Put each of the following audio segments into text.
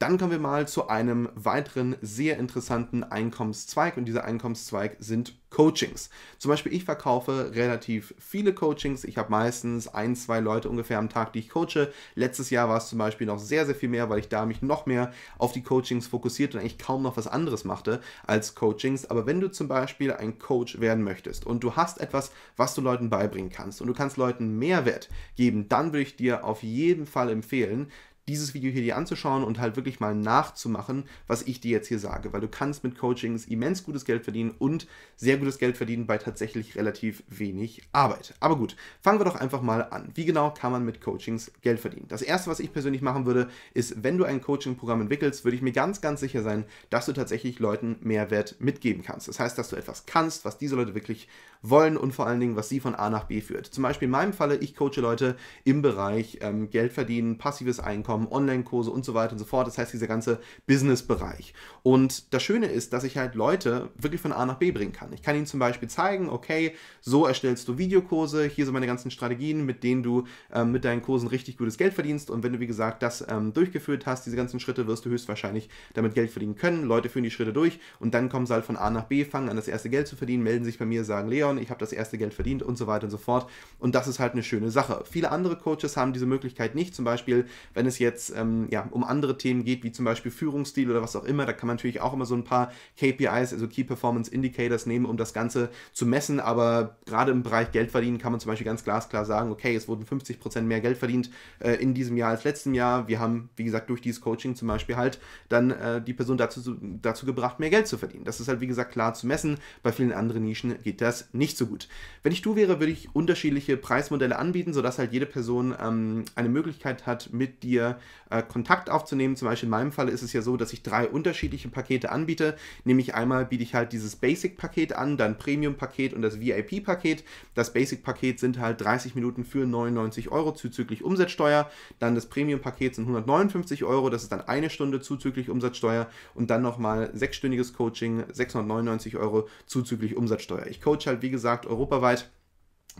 Dann kommen wir mal zu einem weiteren sehr interessanten Einkommenszweig und dieser Einkommenszweig sind Coachings. Zum Beispiel ich verkaufe relativ viele Coachings. Ich habe meistens ein, zwei Leute ungefähr am Tag, die ich coache. Letztes Jahr war es zum Beispiel noch sehr, sehr viel mehr, weil ich da mich noch mehr auf die Coachings fokussiert und eigentlich kaum noch was anderes machte als Coachings. Aber wenn du zum Beispiel ein Coach werden möchtest und du hast etwas, was du Leuten beibringen kannst und du kannst Leuten Mehrwert geben, dann würde ich dir auf jeden Fall empfehlen, dieses Video hier dir anzuschauen und halt wirklich mal nachzumachen, was ich dir jetzt hier sage, weil du kannst mit Coachings immens gutes Geld verdienen und sehr gutes Geld verdienen bei tatsächlich relativ wenig Arbeit. Aber gut, fangen wir doch einfach mal an. Wie genau kann man mit Coachings Geld verdienen? Das erste, was ich persönlich machen würde, ist, wenn du ein Coaching-Programm entwickelst, würde ich mir ganz, ganz sicher sein, dass du tatsächlich Leuten Mehrwert mitgeben kannst. Das heißt, dass du etwas kannst, was diese Leute wirklich wollen und vor allen Dingen, was sie von A nach B führt. Zum Beispiel in meinem Falle, ich coache Leute im Bereich ähm, Geld verdienen, passives Einkommen, haben Online-Kurse und so weiter und so fort. Das heißt, dieser ganze Business-Bereich. Und das Schöne ist, dass ich halt Leute wirklich von A nach B bringen kann. Ich kann ihnen zum Beispiel zeigen, okay, so erstellst du Videokurse, hier sind meine ganzen Strategien, mit denen du ähm, mit deinen Kursen richtig gutes Geld verdienst. Und wenn du, wie gesagt, das ähm, durchgeführt hast, diese ganzen Schritte, wirst du höchstwahrscheinlich damit Geld verdienen können. Leute führen die Schritte durch und dann kommen sie halt von A nach B, fangen an, das erste Geld zu verdienen, melden sich bei mir, sagen, Leon, ich habe das erste Geld verdient und so weiter und so fort. Und das ist halt eine schöne Sache. Viele andere Coaches haben diese Möglichkeit nicht. Zum Beispiel, wenn es jetzt jetzt ähm, ja, um andere Themen geht, wie zum Beispiel Führungsstil oder was auch immer. Da kann man natürlich auch immer so ein paar KPIs, also Key Performance Indicators nehmen, um das Ganze zu messen. Aber gerade im Bereich Geld verdienen kann man zum Beispiel ganz glasklar sagen, okay, es wurden 50% Prozent mehr Geld verdient äh, in diesem Jahr als letzten Jahr. Wir haben, wie gesagt, durch dieses Coaching zum Beispiel halt dann äh, die Person dazu, dazu gebracht, mehr Geld zu verdienen. Das ist halt, wie gesagt, klar zu messen. Bei vielen anderen Nischen geht das nicht so gut. Wenn ich du wäre, würde ich unterschiedliche Preismodelle anbieten, sodass halt jede Person ähm, eine Möglichkeit hat, mit dir äh, Kontakt aufzunehmen. Zum Beispiel in meinem Fall ist es ja so, dass ich drei unterschiedliche Pakete anbiete. Nämlich einmal biete ich halt dieses Basic-Paket an, dann Premium-Paket und das VIP-Paket. Das Basic-Paket sind halt 30 Minuten für 99 Euro zuzüglich Umsatzsteuer. Dann das Premium-Paket sind 159 Euro, das ist dann eine Stunde zuzüglich Umsatzsteuer und dann nochmal sechsstündiges Coaching, 699 Euro zuzüglich Umsatzsteuer. Ich coache halt, wie gesagt, europaweit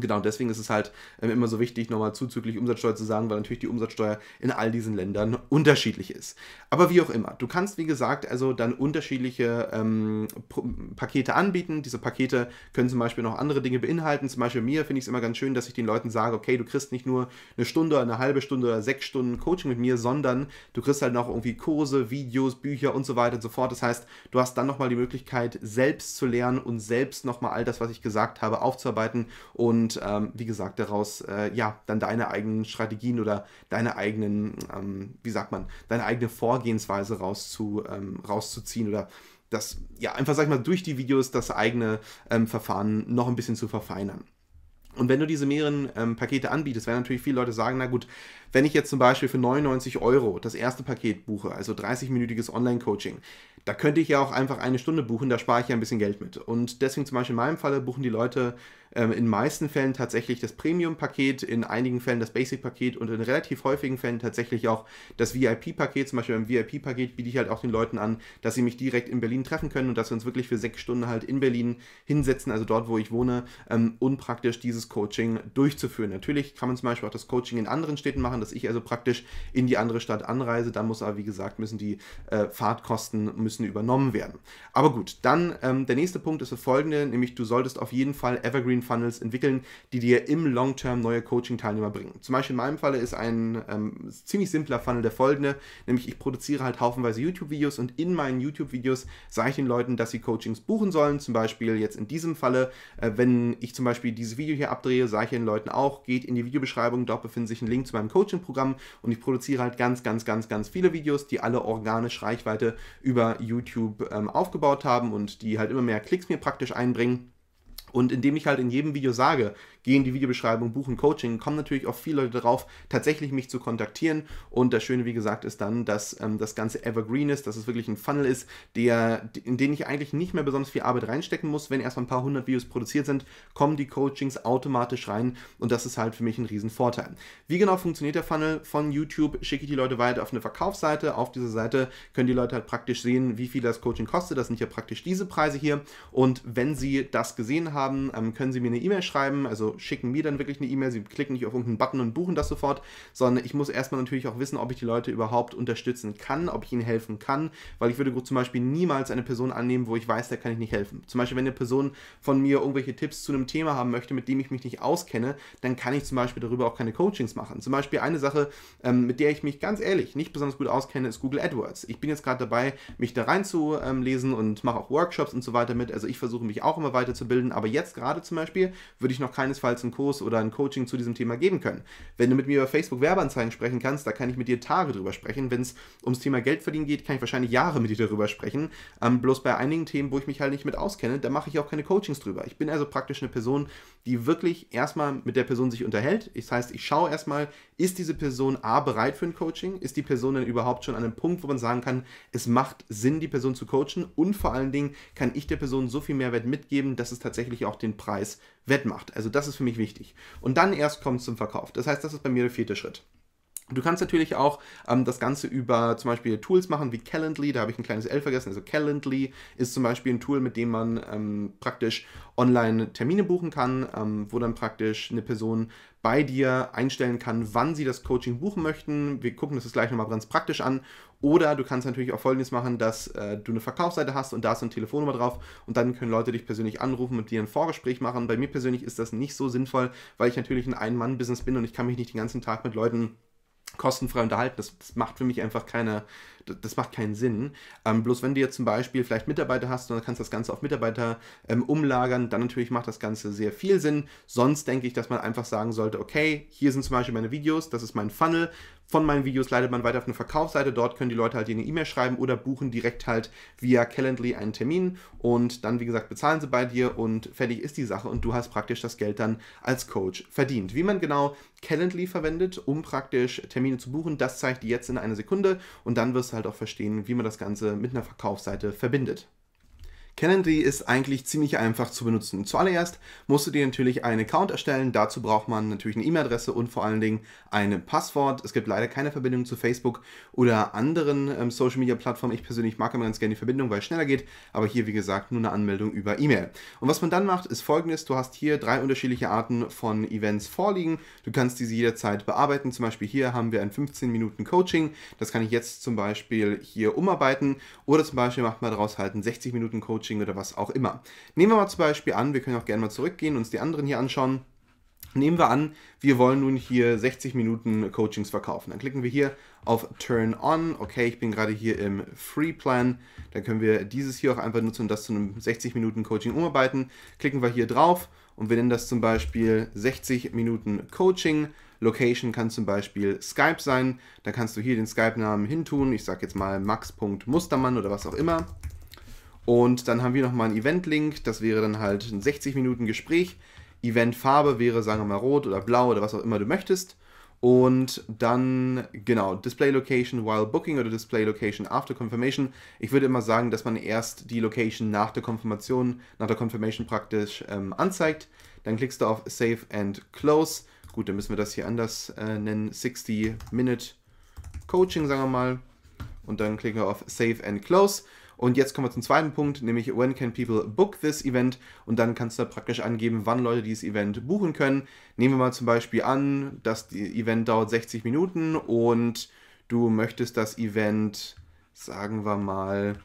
Genau, deswegen ist es halt ähm, immer so wichtig, nochmal zuzüglich Umsatzsteuer zu sagen, weil natürlich die Umsatzsteuer in all diesen Ländern unterschiedlich ist. Aber wie auch immer, du kannst, wie gesagt, also dann unterschiedliche ähm, Pakete anbieten. Diese Pakete können zum Beispiel noch andere Dinge beinhalten. Zum Beispiel mir finde ich es immer ganz schön, dass ich den Leuten sage, okay, du kriegst nicht nur eine Stunde, eine halbe Stunde oder sechs Stunden Coaching mit mir, sondern du kriegst halt noch irgendwie Kurse, Videos, Bücher und so weiter und so fort. Das heißt, du hast dann nochmal die Möglichkeit, selbst zu lernen und selbst nochmal all das, was ich gesagt habe, aufzuarbeiten und und ähm, wie gesagt, daraus äh, ja dann deine eigenen Strategien oder deine eigenen, ähm, wie sagt man, deine eigene Vorgehensweise rauszu, ähm, rauszuziehen oder das, ja, einfach sag ich mal, durch die Videos das eigene ähm, Verfahren noch ein bisschen zu verfeinern. Und wenn du diese mehreren ähm, Pakete anbietest, werden natürlich viele Leute sagen, na gut, wenn ich jetzt zum Beispiel für 99 Euro das erste Paket buche, also 30-minütiges Online-Coaching, da könnte ich ja auch einfach eine Stunde buchen, da spare ich ja ein bisschen Geld mit. Und deswegen zum Beispiel in meinem Falle buchen die Leute ähm, in meisten Fällen tatsächlich das Premium-Paket, in einigen Fällen das Basic-Paket und in relativ häufigen Fällen tatsächlich auch das VIP-Paket. Zum Beispiel beim VIP-Paket biete ich halt auch den Leuten an, dass sie mich direkt in Berlin treffen können und dass wir uns wirklich für sechs Stunden halt in Berlin hinsetzen, also dort, wo ich wohne, ähm, unpraktisch dieses dieses Coaching durchzuführen. Natürlich kann man zum Beispiel auch das Coaching in anderen Städten machen, dass ich also praktisch in die andere Stadt anreise. Dann muss aber, wie gesagt, müssen die äh, Fahrtkosten müssen übernommen werden. Aber gut, dann ähm, der nächste Punkt ist der folgende, nämlich du solltest auf jeden Fall Evergreen Funnels entwickeln, die dir im Long-Term neue Coaching-Teilnehmer bringen. Zum Beispiel in meinem Falle ist ein ähm, ziemlich simpler Funnel der folgende, nämlich ich produziere halt haufenweise YouTube-Videos und in meinen YouTube-Videos sage ich den Leuten, dass sie Coachings buchen sollen. Zum Beispiel jetzt in diesem Falle, äh, wenn ich zum Beispiel dieses Video hier abdrehe, sage ich den Leuten auch, geht in die Videobeschreibung, dort befindet sich ein Link zu meinem Coaching-Programm und ich produziere halt ganz, ganz, ganz, ganz viele Videos, die alle organisch Reichweite über YouTube ähm, aufgebaut haben und die halt immer mehr Klicks mir praktisch einbringen. Und indem ich halt in jedem Video sage, geh in die Videobeschreibung, buchen Coaching, kommen natürlich auch viele Leute darauf, tatsächlich mich zu kontaktieren. Und das Schöne, wie gesagt, ist dann, dass ähm, das Ganze evergreen ist, dass es wirklich ein Funnel ist, der, in den ich eigentlich nicht mehr besonders viel Arbeit reinstecken muss. Wenn erstmal ein paar hundert Videos produziert sind, kommen die Coachings automatisch rein und das ist halt für mich ein Riesenvorteil. Wie genau funktioniert der Funnel von YouTube? Schicke ich die Leute weiter auf eine Verkaufsseite. Auf dieser Seite können die Leute halt praktisch sehen, wie viel das Coaching kostet. Das sind ja praktisch diese Preise hier. Und wenn sie das gesehen haben, ähm, können sie mir eine E-Mail schreiben, also schicken mir dann wirklich eine E-Mail, sie klicken nicht auf irgendeinen Button und buchen das sofort, sondern ich muss erstmal natürlich auch wissen, ob ich die Leute überhaupt unterstützen kann, ob ich ihnen helfen kann, weil ich würde zum Beispiel niemals eine Person annehmen, wo ich weiß, da kann ich nicht helfen. Zum Beispiel, wenn eine Person von mir irgendwelche Tipps zu einem Thema haben möchte, mit dem ich mich nicht auskenne, dann kann ich zum Beispiel darüber auch keine Coachings machen. Zum Beispiel eine Sache, ähm, mit der ich mich ganz ehrlich nicht besonders gut auskenne, ist Google AdWords. Ich bin jetzt gerade dabei, mich da reinzulesen und mache auch Workshops und so weiter mit. Also ich versuche mich auch immer weiterzubilden, aber jetzt gerade zum Beispiel würde ich noch keines keinesfalls einen Kurs oder ein Coaching zu diesem Thema geben können. Wenn du mit mir über Facebook Werbeanzeigen sprechen kannst, da kann ich mit dir Tage drüber sprechen. Wenn es ums Thema Geld verdienen geht, kann ich wahrscheinlich Jahre mit dir darüber sprechen. Ähm, bloß bei einigen Themen, wo ich mich halt nicht mit auskenne, da mache ich auch keine Coachings drüber. Ich bin also praktisch eine Person, die wirklich erstmal mit der Person sich unterhält. Das heißt, ich schaue erstmal, ist diese Person A bereit für ein Coaching? Ist die Person denn überhaupt schon an einem Punkt, wo man sagen kann, es macht Sinn, die Person zu coachen? Und vor allen Dingen kann ich der Person so viel Mehrwert mitgeben, dass es tatsächlich auch den Preis wettmacht. Also das ist für mich wichtig. Und dann erst kommt es zum Verkauf. Das heißt, das ist bei mir der vierte Schritt. Du kannst natürlich auch ähm, das Ganze über zum Beispiel Tools machen wie Calendly, da habe ich ein kleines L vergessen. Also Calendly ist zum Beispiel ein Tool, mit dem man ähm, praktisch online Termine buchen kann, ähm, wo dann praktisch eine Person bei dir einstellen kann, wann sie das Coaching buchen möchten. Wir gucken das gleich nochmal ganz praktisch an oder du kannst natürlich auch folgendes machen, dass äh, du eine Verkaufsseite hast und da ist ein Telefonnummer drauf und dann können Leute dich persönlich anrufen, und dir ein Vorgespräch machen. Bei mir persönlich ist das nicht so sinnvoll, weil ich natürlich ein Ein-Mann-Business bin und ich kann mich nicht den ganzen Tag mit Leuten kostenfrei unterhalten. Das, das, macht für mich einfach keine, das macht keinen Sinn. Ähm, bloß wenn du jetzt zum Beispiel vielleicht Mitarbeiter hast und dann kannst du das Ganze auf Mitarbeiter ähm, umlagern, dann natürlich macht das Ganze sehr viel Sinn. Sonst denke ich, dass man einfach sagen sollte, okay, hier sind zum Beispiel meine Videos, das ist mein Funnel, von meinen Videos leitet man weiter auf eine Verkaufsseite. Dort können die Leute halt eine E-Mail schreiben oder buchen direkt halt via Calendly einen Termin und dann, wie gesagt, bezahlen sie bei dir und fertig ist die Sache und du hast praktisch das Geld dann als Coach verdient. Wie man genau Calendly verwendet, um praktisch Termine zu buchen, das zeige ich dir jetzt in einer Sekunde und dann wirst du halt auch verstehen, wie man das Ganze mit einer Verkaufsseite verbindet. Calendly ist eigentlich ziemlich einfach zu benutzen. Zuallererst musst du dir natürlich einen Account erstellen. Dazu braucht man natürlich eine E-Mail-Adresse und vor allen Dingen ein Passwort. Es gibt leider keine Verbindung zu Facebook oder anderen ähm, Social-Media-Plattformen. Ich persönlich mag immer ganz gerne die Verbindung, weil es schneller geht. Aber hier, wie gesagt, nur eine Anmeldung über E-Mail. Und was man dann macht, ist folgendes. Du hast hier drei unterschiedliche Arten von Events vorliegen. Du kannst diese jederzeit bearbeiten. Zum Beispiel hier haben wir ein 15-Minuten-Coaching. Das kann ich jetzt zum Beispiel hier umarbeiten. Oder zum Beispiel macht man daraus halt ein 60-Minuten-Coaching Coaching oder was auch immer. Nehmen wir mal zum Beispiel an, wir können auch gerne mal zurückgehen und uns die anderen hier anschauen. Nehmen wir an, wir wollen nun hier 60 Minuten Coachings verkaufen. Dann klicken wir hier auf Turn On. Okay, ich bin gerade hier im Free Plan. Dann können wir dieses hier auch einfach nutzen und das zu einem 60 Minuten Coaching umarbeiten. Klicken wir hier drauf und wir nennen das zum Beispiel 60 Minuten Coaching. Location kann zum Beispiel Skype sein. Da kannst du hier den Skype-Namen hintun. Ich sage jetzt mal max.mustermann oder was auch immer. Und dann haben wir nochmal einen Event-Link, das wäre dann halt ein 60 Minuten Gespräch. Event-Farbe wäre, sagen wir mal, rot oder blau oder was auch immer du möchtest. Und dann, genau, Display Location while Booking oder Display Location after Confirmation. Ich würde immer sagen, dass man erst die Location nach der Konfirmation, nach der Confirmation praktisch ähm, anzeigt. Dann klickst du auf Save and Close. Gut, dann müssen wir das hier anders äh, nennen. 60 Minute Coaching, sagen wir mal. Und dann klicken wir auf Save and Close. Und jetzt kommen wir zum zweiten Punkt, nämlich when can people book this event? Und dann kannst du da praktisch angeben, wann Leute dieses Event buchen können. Nehmen wir mal zum Beispiel an, dass das Event dauert 60 Minuten und du möchtest das Event, sagen wir mal,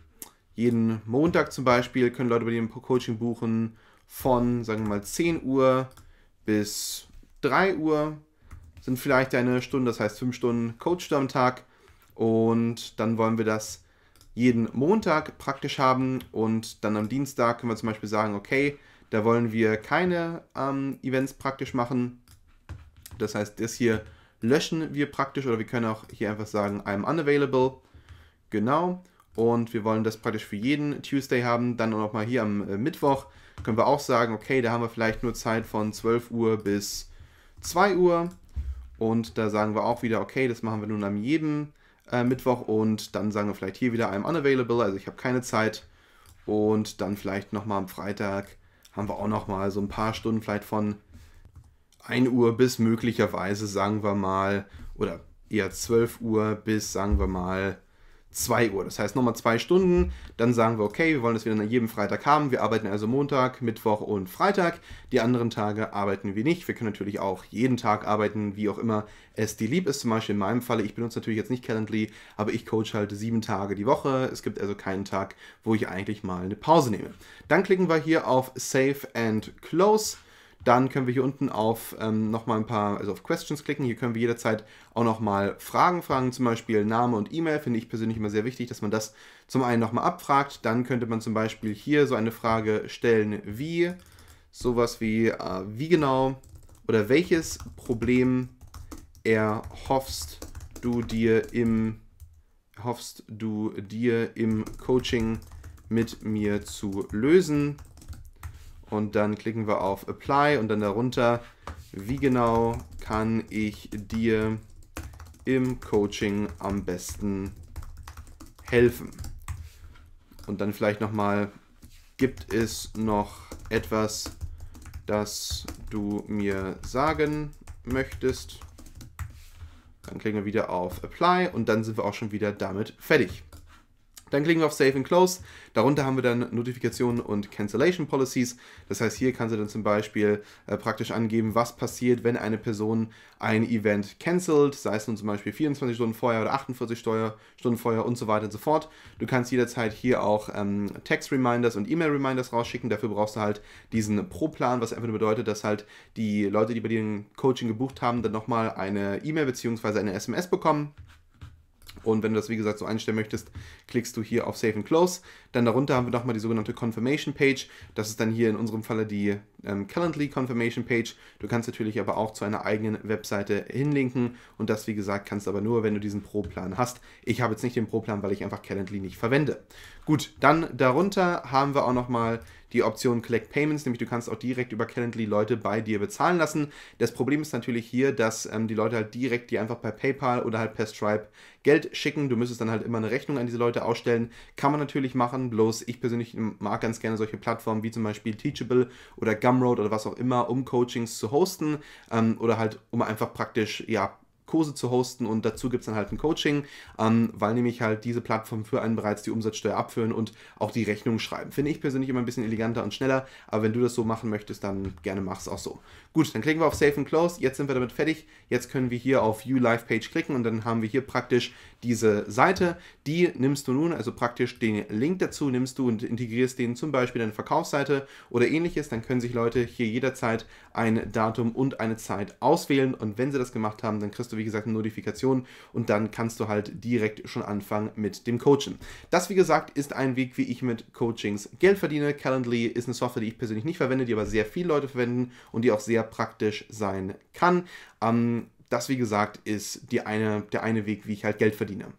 jeden Montag zum Beispiel, können Leute bei dir im Coaching buchen von, sagen wir mal, 10 Uhr bis 3 Uhr sind vielleicht eine Stunde, das heißt 5 Stunden Coach am Tag. Und dann wollen wir das jeden Montag praktisch haben und dann am Dienstag können wir zum Beispiel sagen, okay, da wollen wir keine ähm, Events praktisch machen. Das heißt, das hier löschen wir praktisch oder wir können auch hier einfach sagen, I'm unavailable. Genau. Und wir wollen das praktisch für jeden Tuesday haben. Dann auch mal hier am äh, Mittwoch können wir auch sagen, okay, da haben wir vielleicht nur Zeit von 12 Uhr bis 2 Uhr. Und da sagen wir auch wieder, okay, das machen wir nun an jedem äh, Mittwoch und dann sagen wir vielleicht hier wieder I'm unavailable, also ich habe keine Zeit. Und dann vielleicht nochmal am Freitag haben wir auch nochmal so ein paar Stunden, vielleicht von 1 Uhr bis möglicherweise, sagen wir mal, oder eher 12 Uhr bis, sagen wir mal, 2 Uhr. Das heißt nochmal zwei Stunden. Dann sagen wir, okay, wir wollen das wieder an jedem Freitag haben. Wir arbeiten also Montag, Mittwoch und Freitag. Die anderen Tage arbeiten wir nicht. Wir können natürlich auch jeden Tag arbeiten, wie auch immer es dir lieb ist. Zum Beispiel in meinem Falle, ich benutze natürlich jetzt nicht Calendly, aber ich coach halt sieben Tage die Woche. Es gibt also keinen Tag, wo ich eigentlich mal eine Pause nehme. Dann klicken wir hier auf Save and Close. Dann können wir hier unten auf ähm, nochmal ein paar, also auf Questions klicken. Hier können wir jederzeit auch nochmal Fragen fragen, zum Beispiel Name und E-Mail. Finde ich persönlich immer sehr wichtig, dass man das zum einen nochmal abfragt. Dann könnte man zum Beispiel hier so eine Frage stellen wie, sowas wie, äh, wie genau oder welches Problem erhoffst du dir im, hoffst du dir im Coaching mit mir zu lösen? Und dann klicken wir auf Apply und dann darunter, wie genau kann ich dir im Coaching am besten helfen. Und dann vielleicht nochmal, gibt es noch etwas, das du mir sagen möchtest? Dann klicken wir wieder auf Apply und dann sind wir auch schon wieder damit fertig. Dann klicken wir auf Save and Close. Darunter haben wir dann Notifikationen und Cancellation Policies. Das heißt, hier kannst du dann zum Beispiel äh, praktisch angeben, was passiert, wenn eine Person ein Event cancelt, sei es nun zum Beispiel 24 Stunden vorher oder 48 Stunden vorher und so weiter und so fort. Du kannst jederzeit hier auch ähm, Text-Reminders und E-Mail-Reminders rausschicken. Dafür brauchst du halt diesen Pro-Plan, was einfach nur bedeutet, dass halt die Leute, die bei dir ein Coaching gebucht haben, dann nochmal eine E-Mail bzw. eine SMS bekommen. Und wenn du das, wie gesagt, so einstellen möchtest, klickst du hier auf Save and Close. Dann darunter haben wir nochmal die sogenannte Confirmation Page. Das ist dann hier in unserem Falle die ähm, Calendly Confirmation Page. Du kannst natürlich aber auch zu einer eigenen Webseite hinlinken und das, wie gesagt, kannst du aber nur, wenn du diesen Pro-Plan hast. Ich habe jetzt nicht den Pro-Plan, weil ich einfach Calendly nicht verwende. Gut, dann darunter haben wir auch nochmal die Option Collect Payments, nämlich du kannst auch direkt über Calendly Leute bei dir bezahlen lassen. Das Problem ist natürlich hier, dass ähm, die Leute halt direkt dir einfach per PayPal oder halt per Stripe Geld schicken. Du müsstest dann halt immer eine Rechnung an diese Leute ausstellen. Kann man natürlich machen, bloß ich persönlich mag ganz gerne solche Plattformen wie zum Beispiel Teachable oder Gum Gumroad oder was auch immer, um Coachings zu hosten ähm, oder halt um einfach praktisch ja Kurse zu hosten und dazu gibt es dann halt ein Coaching, ähm, weil nämlich halt diese Plattformen für einen bereits die Umsatzsteuer abführen und auch die Rechnung schreiben. Finde ich persönlich immer ein bisschen eleganter und schneller, aber wenn du das so machen möchtest, dann gerne mach es auch so. Gut, dann klicken wir auf Save and Close, jetzt sind wir damit fertig, jetzt können wir hier auf View Live Page klicken und dann haben wir hier praktisch diese Seite, die nimmst du nun, also praktisch den Link dazu nimmst du und integrierst den zum Beispiel in deine Verkaufsseite oder ähnliches, dann können sich Leute hier jederzeit ein Datum und eine Zeit auswählen und wenn sie das gemacht haben, dann kriegst du du, wie gesagt, eine Notifikation und dann kannst du halt direkt schon anfangen mit dem Coachen. Das, wie gesagt, ist ein Weg, wie ich mit Coachings Geld verdiene. Calendly ist eine Software, die ich persönlich nicht verwende, die aber sehr viele Leute verwenden und die auch sehr praktisch sein kann. Ähm, das, wie gesagt, ist eine, der eine Weg, wie ich halt Geld verdiene.